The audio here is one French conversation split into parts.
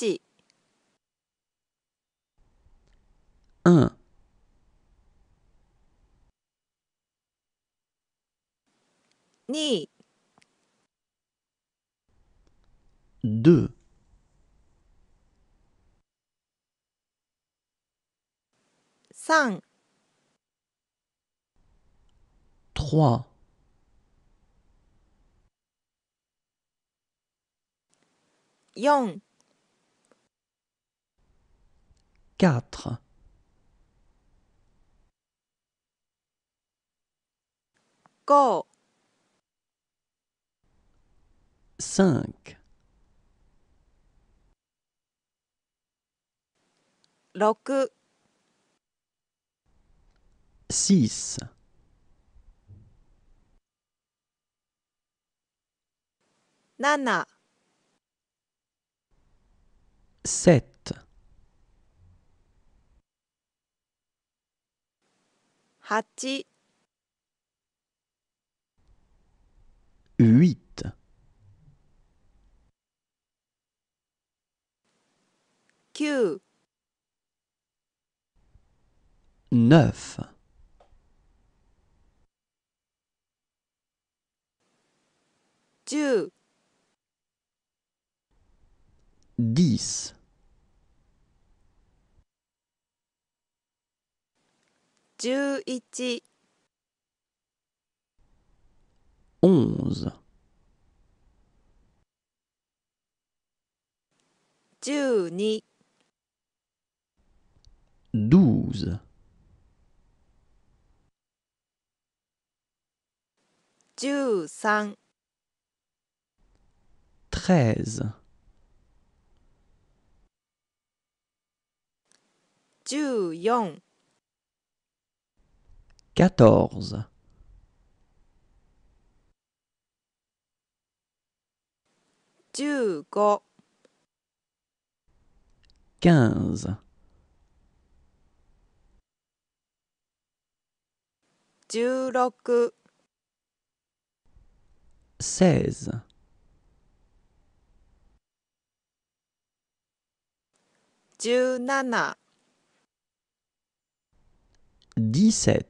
ち。うん。に。で。三。三。四。4 4. Go. 5. 6. 6. 7. 8 huit neuf dix 11 onze 12 douze 13 treize 14 quatorze. quinze. seize. dix-sept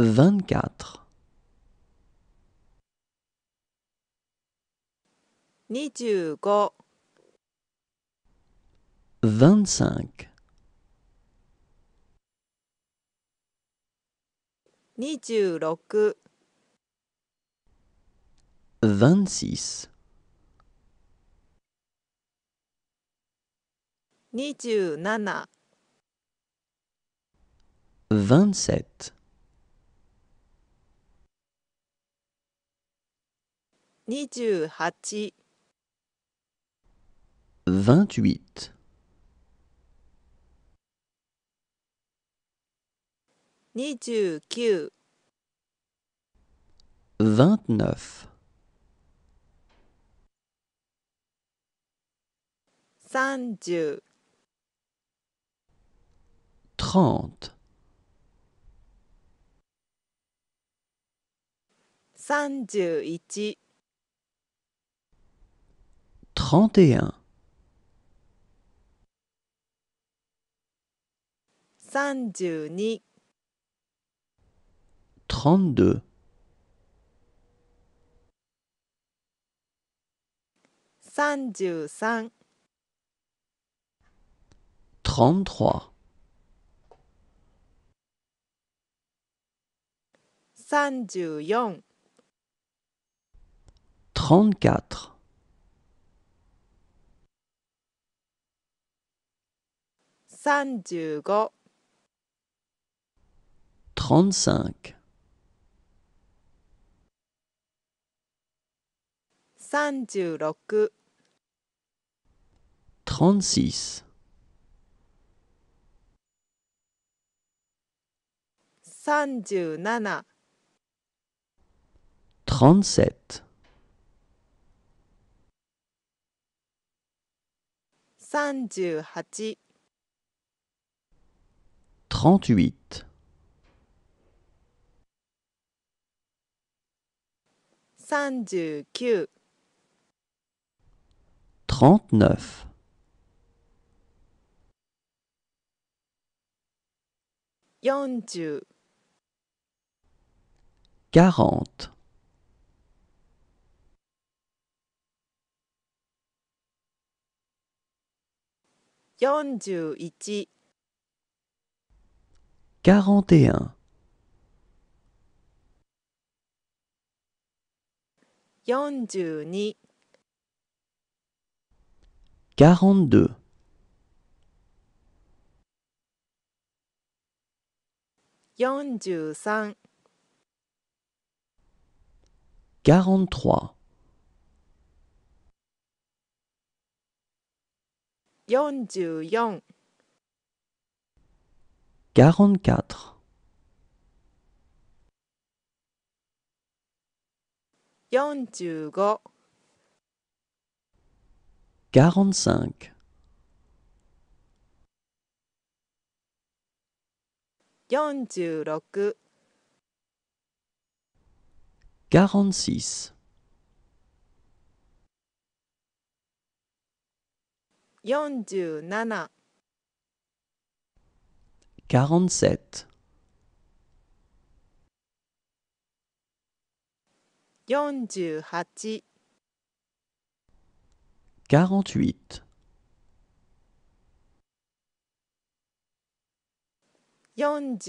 vingt-quatre. Vingt-cinq. Vingt-six. Vingt-sept. 二十28 29 29 30 3三十一、trente et un. Trente-deux. Trente-trois. 三十3三十七。三十37 37 38 39 39 40 40 41 quarante et un. Quarante-deux. Quarante-trois quarante-quatre. Quarante-cinq. Quarante-six. quarante 47 48 48 49 49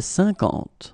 50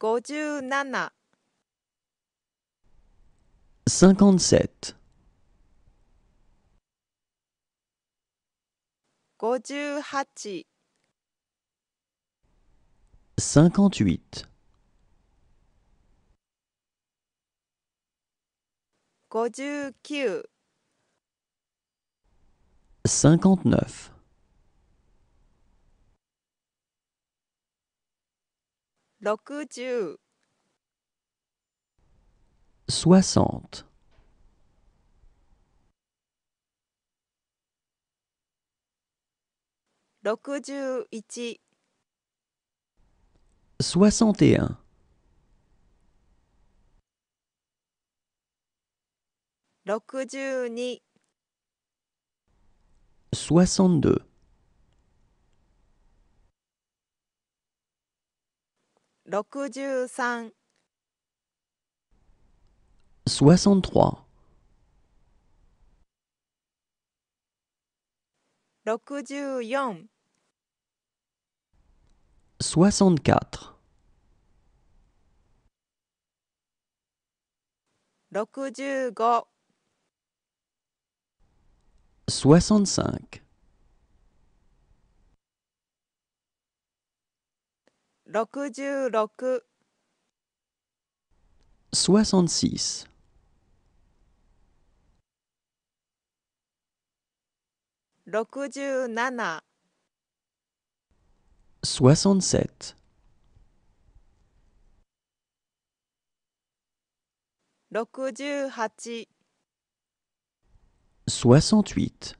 57 57 58 58 59 59 60 soixante soixante et un soixante-deux 63 63 64 64 65 65 66 66 67 67 68 68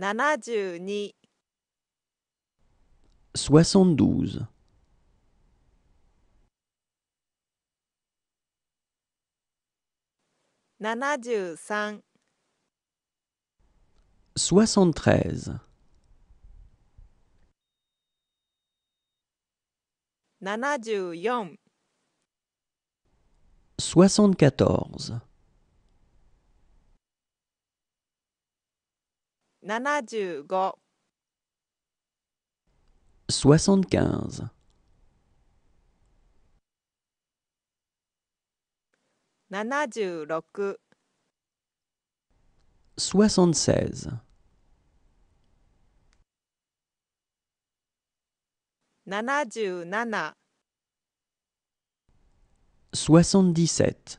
72 72 73 73 74 74 soixante 75 soixante 76 soixante Soixante-dix-sept.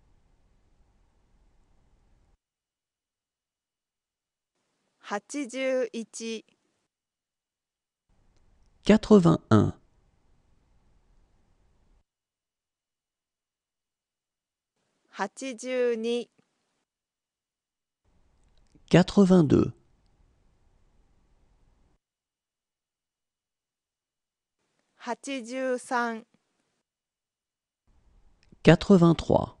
81 81 82 82 83 83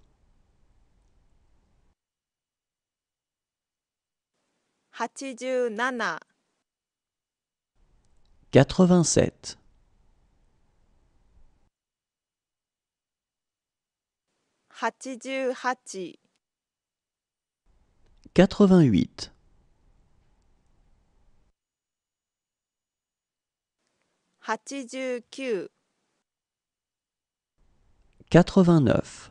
87 87 88 88 89 89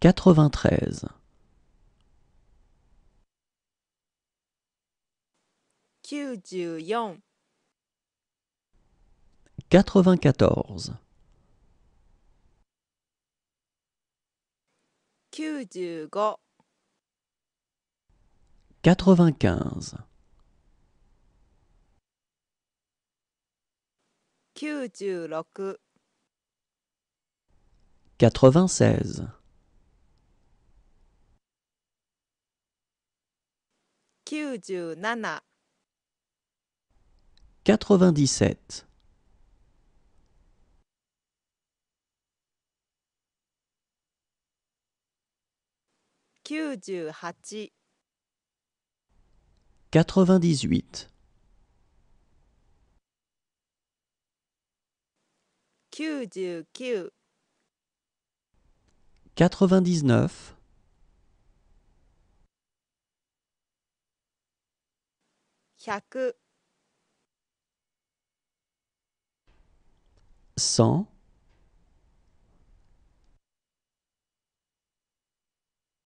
93 94 94 95 96 97 97 98 98 99 100